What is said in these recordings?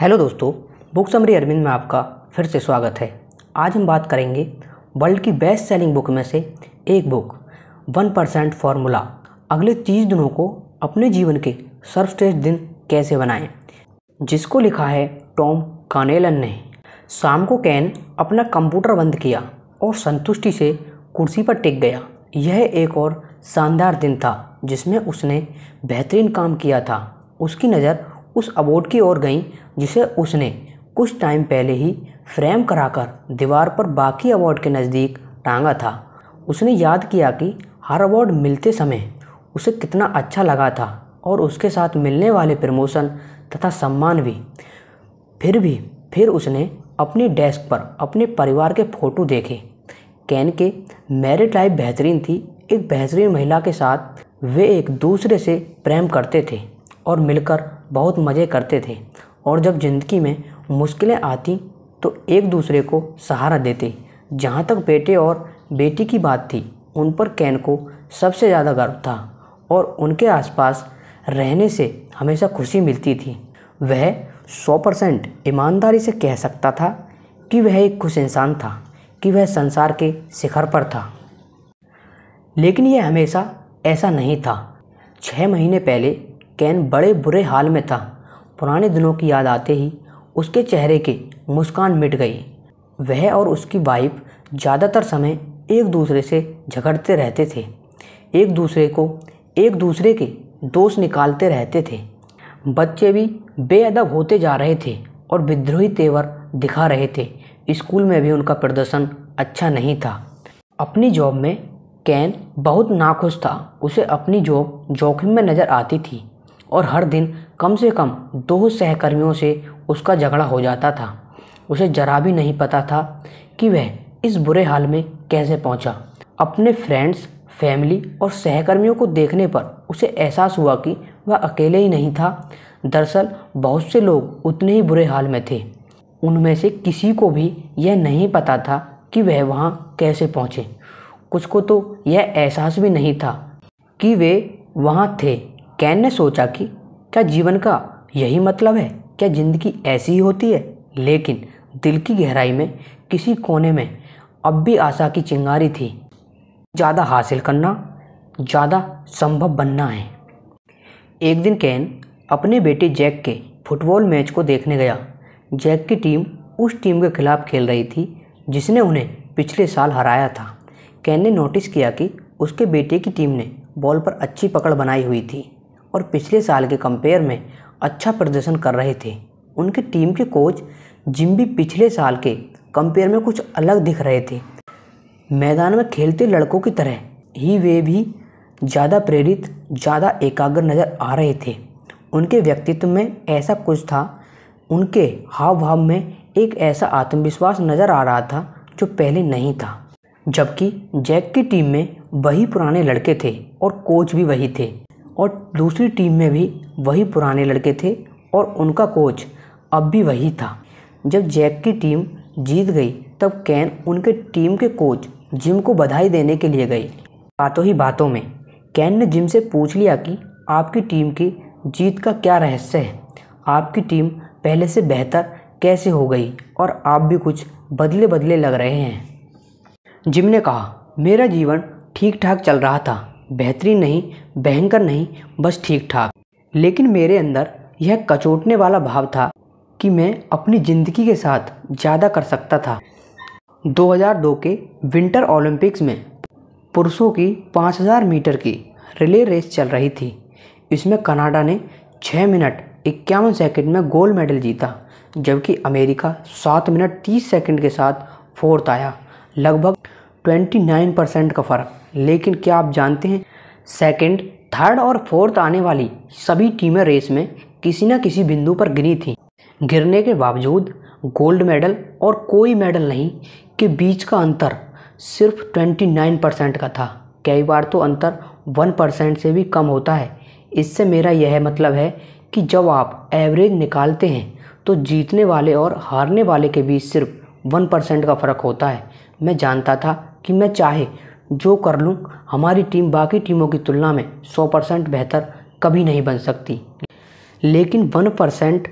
Hello दोस्तों book summary Arvind में आपका फिर से स्वागत है आज हम बात करेंगे वर्ल्ड की बेस्ट सेलिंग बुक में से एक बुक वन परसेंट फार्मूला अगले तीस दिनों को अपने जीवन के सर्वश्रेष्ठ दिन कैसे बनाएं जिसको लिखा है टॉम कानेलन ने शाम को कैन अपना कंप्यूटर बंद किया और संतुष्टि से कुर्सी पर टिक गया यह एक और शानदार दिन था जिसमें उसने बेहतरीन काम किया था उसकी नज़र उस अबोट की ओर गईं जिसे उसने कुछ टाइम पहले ही फ्रेम कराकर दीवार पर बाकी अवार्ड के नज़दीक टांगा था उसने याद किया कि हर अवार्ड मिलते समय उसे कितना अच्छा लगा था और उसके साथ मिलने वाले प्रमोशन तथा सम्मान भी फिर भी फिर उसने अपनी डेस्क पर अपने परिवार के फ़ोटो देखे कैन के मैरिड लाइफ बेहतरीन थी एक बेहतरीन महिला के साथ वे एक दूसरे से प्रेम करते थे और मिलकर बहुत मज़े करते थे और जब ज़िंदगी में मुश्किलें आती तो एक दूसरे को सहारा देते जहाँ तक बेटे और बेटी की बात थी उन पर कैन को सबसे ज़्यादा गर्व था और उनके आसपास रहने से हमेशा खुशी मिलती थी वह सौ परसेंट ईमानदारी से कह सकता था कि वह एक खुश इंसान था कि वह संसार के शिखर पर था लेकिन यह हमेशा ऐसा नहीं था छः महीने पहले कैन बड़े बुरे हाल में था पुराने दिनों की याद आते ही उसके चेहरे की मुस्कान मिट गई वह और उसकी वाइफ ज़्यादातर समय एक दूसरे से झगड़ते रहते थे एक दूसरे को एक दूसरे के दोष निकालते रहते थे बच्चे भी बेअदब होते जा रहे थे और विद्रोही तेवर दिखा रहे थे स्कूल में भी उनका प्रदर्शन अच्छा नहीं था अपनी जॉब में कैन बहुत नाखुश था उसे अपनी जॉब जोखिम में नज़र आती थी और हर दिन कम से कम दो सहकर्मियों से उसका झगड़ा हो जाता था उसे जरा भी नहीं पता था कि वह इस बुरे हाल में कैसे पहुंचा। अपने फ्रेंड्स फैमिली और सहकर्मियों को देखने पर उसे एहसास हुआ कि वह अकेले ही नहीं था दरअसल बहुत से लोग उतने ही बुरे हाल में थे उनमें से किसी को भी यह नहीं पता था कि वह वहाँ कैसे पहुँचे कुछ को तो यह एहसास भी नहीं था कि वे वहाँ थे कैन ने सोचा कि क्या जीवन का यही मतलब है क्या ज़िंदगी ऐसी ही होती है लेकिन दिल की गहराई में किसी कोने में अब भी आशा की चिंगारी थी ज़्यादा हासिल करना ज़्यादा संभव बनना है एक दिन कैन अपने बेटे जैक के फुटबॉल मैच को देखने गया जैक की टीम उस टीम के खिलाफ खेल रही थी जिसने उन्हें पिछले साल हराया था कैन ने नोटिस किया कि उसके बेटे की टीम ने बॉल पर अच्छी पकड़ बनाई हुई थी और पिछले साल के कंपेयर में अच्छा प्रदर्शन कर रहे थे उनकी टीम के कोच जिम भी पिछले साल के कंपेयर में कुछ अलग दिख रहे थे मैदान में खेलते लड़कों की तरह ही वे भी ज़्यादा प्रेरित ज़्यादा एकाग्र नज़र आ रहे थे उनके व्यक्तित्व में ऐसा कुछ था उनके हाव भाव में एक ऐसा आत्मविश्वास नज़र आ रहा था जो पहले नहीं था जबकि जैक की टीम में वही पुराने लड़के थे और कोच भी वही थे और दूसरी टीम में भी वही पुराने लड़के थे और उनका कोच अब भी वही था जब जैक की टीम जीत गई तब कैन उनके टीम के कोच जिम को बधाई देने के लिए गई बातों ही बातों में कैन ने जिम से पूछ लिया कि आपकी टीम की जीत का क्या रहस्य है आपकी टीम पहले से बेहतर कैसे हो गई और आप भी कुछ बदले बदले लग रहे हैं जिम ने कहा मेरा जीवन ठीक ठाक चल रहा था बेहतरीन नहीं भयंकर नहीं बस ठीक ठाक लेकिन मेरे अंदर यह कचोटने वाला भाव था कि मैं अपनी ज़िंदगी के साथ ज़्यादा कर सकता था 2002 के विंटर ओलंपिक्स में पुरुषों की 5000 मीटर की रिले रेस चल रही थी इसमें कनाडा ने 6 मिनट इक्यावन सेकंड में गोल्ड मेडल जीता जबकि अमेरिका 7 मिनट 30 सेकंड के साथ फोर्थ आया लगभग 29 परसेंट का फ़र्क लेकिन क्या आप जानते हैं सेकंड, थर्ड और फोर्थ आने वाली सभी टीमें रेस में किसी न किसी बिंदु पर गिरी थी गिरने के बावजूद गोल्ड मेडल और कोई मेडल नहीं के बीच का अंतर सिर्फ 29 परसेंट का था कई बार तो अंतर 1 परसेंट से भी कम होता है इससे मेरा यह मतलब है कि जब आप एवरेज निकालते हैं तो जीतने वाले और हारने वाले के बीच सिर्फ वन परसेंट का फ़र्क होता है मैं जानता था कि मैं चाहे जो कर लूँ हमारी टीम बाकी टीमों की तुलना में 100 परसेंट बेहतर कभी नहीं बन सकती लेकिन वन परसेंट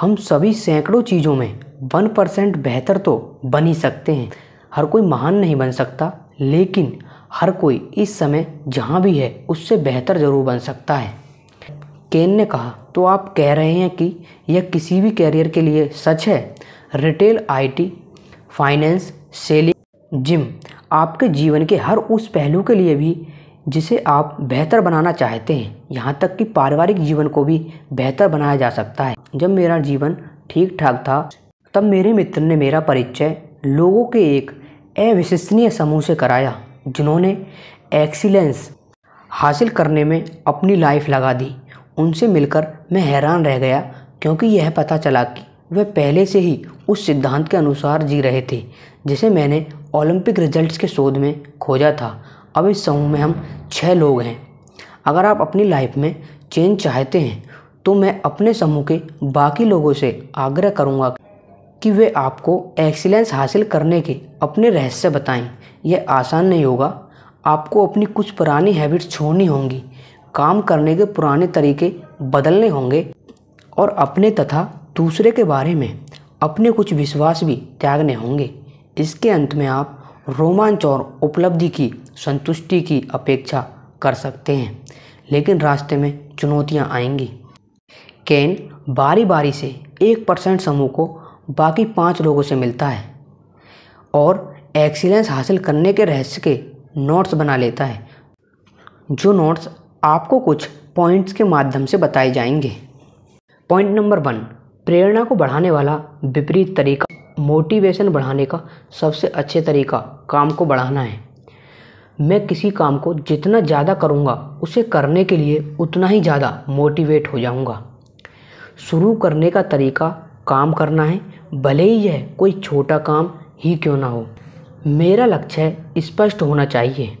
हम सभी सैकड़ों चीज़ों में वन परसेंट बेहतर तो बन ही सकते हैं हर कोई महान नहीं बन सकता लेकिन हर कोई इस समय जहाँ भी है उससे बेहतर ज़रूर बन सकता है केन ने कहा तो आप कह रहे हैं कि यह किसी भी कैरियर के लिए सच है retail IT, finance selling gym आपके जीवन के हर उस पहलू के लिए भी जिसे आप बेहतर बनाना चाहते हैं यहाँ तक कि पारिवारिक जीवन को भी बेहतर बनाया जा सकता है जब मेरा जीवन ठीक ठाक था तब मेरे मित्र ने मेरा परिचय लोगों के एक अविश्वसनीय समूह से कराया जिन्होंने एक्सीलेंस हासिल करने में अपनी लाइफ लगा दी उनसे मिलकर मैं हैरान रह गया क्योंकि यह पता चला कि वह पहले से ही उस सिद्धांत के अनुसार जी रहे थे जिसे मैंने ओलंपिक रिजल्ट्स के शोध में खोजा था अब इस समूह में हम छः लोग हैं अगर आप अपनी लाइफ में चेंज चाहते हैं तो मैं अपने समूह के बाकी लोगों से आग्रह करूंगा कि वे आपको एक्सीलेंस हासिल करने के अपने रहस्य बताएं यह आसान नहीं होगा आपको अपनी कुछ पुरानी हैबिट्स छोड़नी होंगी काम करने के पुराने तरीके बदलने होंगे और अपने तथा दूसरे के बारे में अपने कुछ विश्वास भी त्यागने होंगे इसके अंत में आप रोमांच और उपलब्धि की संतुष्टि की अपेक्षा कर सकते हैं लेकिन रास्ते में चुनौतियां आएंगी केन बारी बारी से एक परसेंट समूह को बाकी पाँच लोगों से मिलता है और एक्सीलेंस हासिल करने के रहस्य के नोट्स बना लेता है जो नोट्स आपको कुछ पॉइंट्स के माध्यम से बताए जाएंगे पॉइंट नंबर वन प्रेरणा को बढ़ाने वाला विपरीत तरीका मोटिवेशन बढ़ाने का सबसे अच्छे तरीका काम को बढ़ाना है मैं किसी काम को जितना ज़्यादा करूँगा उसे करने के लिए उतना ही ज़्यादा मोटिवेट हो जाऊँगा शुरू करने का तरीका काम करना है भले ही यह कोई छोटा काम ही क्यों ना हो मेरा लक्ष्य स्पष्ट होना चाहिए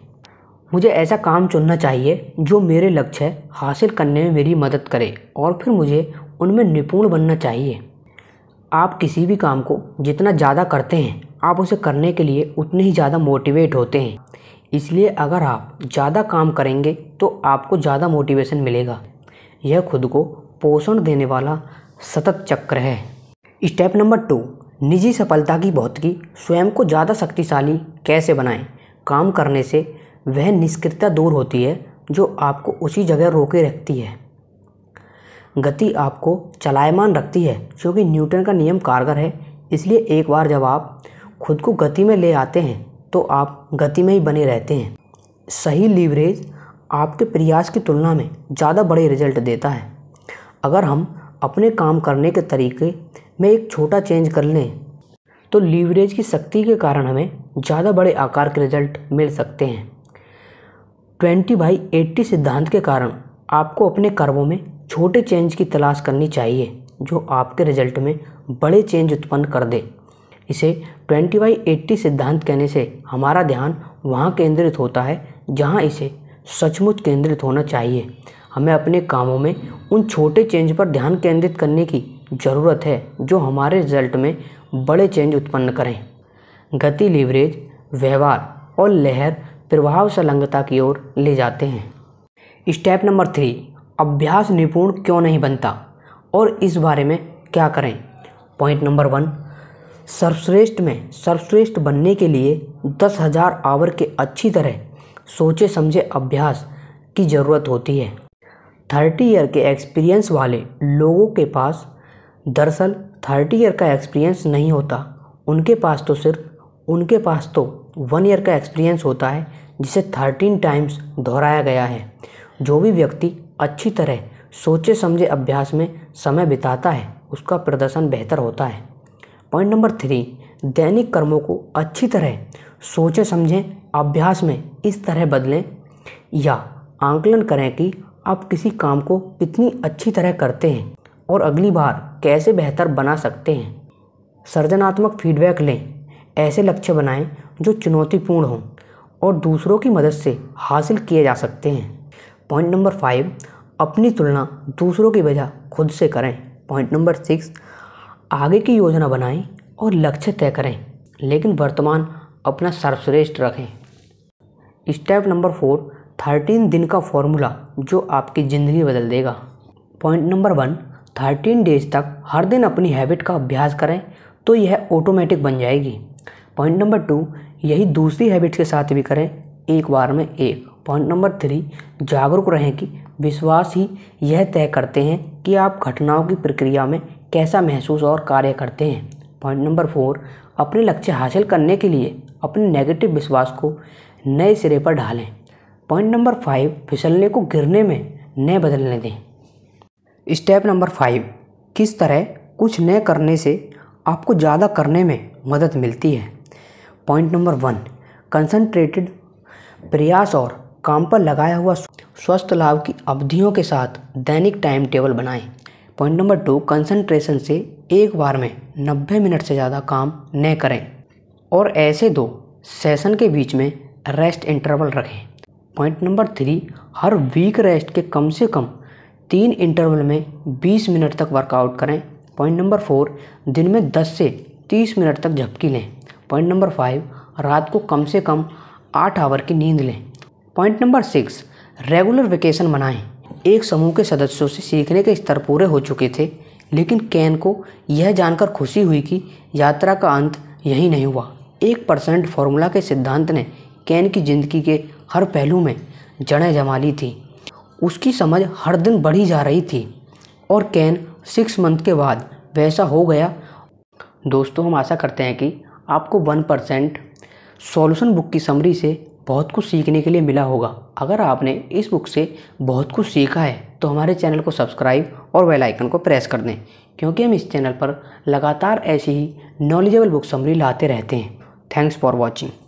मुझे ऐसा काम चुनना चाहिए जो मेरे लक्ष्य हासिल करने में मेरी मदद करे और फिर मुझे उनमें निपुण बनना चाहिए आप किसी भी काम को जितना ज़्यादा करते हैं आप उसे करने के लिए उतने ही ज़्यादा मोटिवेट होते हैं इसलिए अगर आप ज़्यादा काम करेंगे तो आपको ज़्यादा मोटिवेशन मिलेगा यह खुद को पोषण देने वाला सतत चक्र है स्टेप नंबर टू निजी सफलता की भौतिकी स्वयं को ज़्यादा शक्तिशाली कैसे बनाएं काम करने से वह निष्क्रियता दूर होती है जो आपको उसी जगह रोके रखती है गति आपको चलायमान रखती है क्योंकि न्यूटन का नियम कारगर है इसलिए एक बार जब आप खुद को गति में ले आते हैं तो आप गति में ही बने रहते हैं सही लीवरेज आपके प्रयास की तुलना में ज़्यादा बड़े रिजल्ट देता है अगर हम अपने काम करने के तरीके में एक छोटा चेंज कर लें तो लीवरेज की शक्ति के कारण हमें ज़्यादा बड़े आकार के रिजल्ट मिल सकते हैं ट्वेंटी बाई एट्टी सिद्धांत के कारण आपको अपने कर्मों में छोटे चेंज की तलाश करनी चाहिए जो आपके रिजल्ट में बड़े चेंज उत्पन्न कर दे इसे ट्वेंटी बाई एट्टी सिद्धांत कहने से हमारा ध्यान वहाँ केंद्रित होता है जहाँ इसे सचमुच केंद्रित होना चाहिए हमें अपने कामों में उन छोटे चेंज पर ध्यान केंद्रित करने की ज़रूरत है जो हमारे रिजल्ट में बड़े चेंज उत्पन्न करें गति लीवरेज व्यवहार और लहर प्रभाव संलग्नता की ओर ले जाते हैं स्टेप नंबर थ्री अभ्यास निपुण क्यों नहीं बनता और इस बारे में क्या करें पॉइंट नंबर वन सर्वश्रेष्ठ में सर्वश्रेष्ठ बनने के लिए दस हज़ार आवर के अच्छी तरह सोचे समझे अभ्यास की ज़रूरत होती है थर्टी ईयर के एक्सपीरियंस वाले लोगों के पास दरअसल थर्टी ईयर का एक्सपीरियंस नहीं होता उनके पास तो सिर्फ उनके पास तो वन ईयर का एक्सपीरियंस होता है जिसे थर्टीन टाइम्स दोहराया गया है जो भी व्यक्ति अच्छी तरह सोचे समझे अभ्यास में समय बिताता है उसका प्रदर्शन बेहतर होता है पॉइंट नंबर थ्री दैनिक कर्मों को अच्छी तरह सोचे समझें अभ्यास में इस तरह बदलें या आंकलन करें कि आप किसी काम को कितनी अच्छी तरह करते हैं और अगली बार कैसे बेहतर बना सकते हैं सृजनात्मक फीडबैक लें ऐसे लक्ष्य बनाएं जो चुनौतीपूर्ण हों और दूसरों की मदद से हासिल किए जा सकते हैं पॉइंट नंबर फाइव अपनी तुलना दूसरों की वजह खुद से करें पॉइंट नंबर सिक्स आगे की योजना बनाएं और लक्ष्य तय करें लेकिन वर्तमान अपना सर्वश्रेष्ठ रखें स्टेप नंबर फोर थर्टीन दिन का फॉर्मूला जो आपकी ज़िंदगी बदल देगा point number one thirteen days तक हर दिन अपनी हैबिट का अभ्यास करें तो यह ऑटोमेटिक बन जाएगी पॉइंट नंबर टू यही दूसरी हैबिट्स के साथ भी करें एक बार में एक पॉइंट नंबर थ्री जागरूक रहें कि विश्वास ही यह तय करते हैं कि आप घटनाओं की प्रक्रिया में कैसा महसूस और कार्य करते हैं पॉइंट नंबर फोर अपने लक्ष्य हासिल करने के लिए अपने नेगेटिव विश्वास को नए सिरे पर ढालें पॉइंट नंबर फाइव फिसलने को गिरने में न बदलने दें स्टेप नंबर फाइव किस तरह कुछ न करने से आपको ज़्यादा करने में मदद मिलती है पॉइंट नंबर वन कंसंट्रेटेड प्रयास और काम पर लगाया हुआ स्वस्थ लाभ की अवधियों के साथ दैनिक टाइम टेबल बनाएं पॉइंट नंबर टू कंसंट्रेशन से एक बार में नब्बे मिनट से ज़्यादा काम न करें और ऐसे दो सेशन के बीच में रेस्ट इंटरवल रखें पॉइंट नंबर थ्री हर वीक रेस्ट के कम से कम तीन इंटरवल में 20 मिनट तक वर्कआउट करें पॉइंट नंबर फोर दिन में 10 से 30 मिनट तक झपकी लें पॉइंट नंबर फाइव रात को कम से कम आठ आवर की नींद लें point number six regular vacation मनाएं एक समूह के सदस्यों से सीखने के स्तर पूरे हो चुके थे लेकिन कैन को यह जानकर खुशी हुई कि यात्रा का अंत यही नहीं हुआ एक परसेंट फार्मूला के सिद्धांत ने कैन की ज़िंदगी के हर पहलू में जड़ें जमा ली थी उसकी समझ हर दिन बढ़ी जा रही थी और कैन सिक्स मंथ के बाद वैसा हो गया दोस्तों हम आशा करते हैं कि आपको वन परसेंट सोल्यूशन बुक की समरी से बहुत कुछ सीखने के लिए मिला होगा अगर आपने इस बुक से बहुत कुछ सीखा है तो हमारे चैनल को सब्सक्राइब और बेल आइकन को प्रेस कर दें क्योंकि हम इस चैनल पर लगातार ऐसी ही नॉलेजेबल बुक समरी लाते रहते हैं थैंक्स फॉर वॉचिंग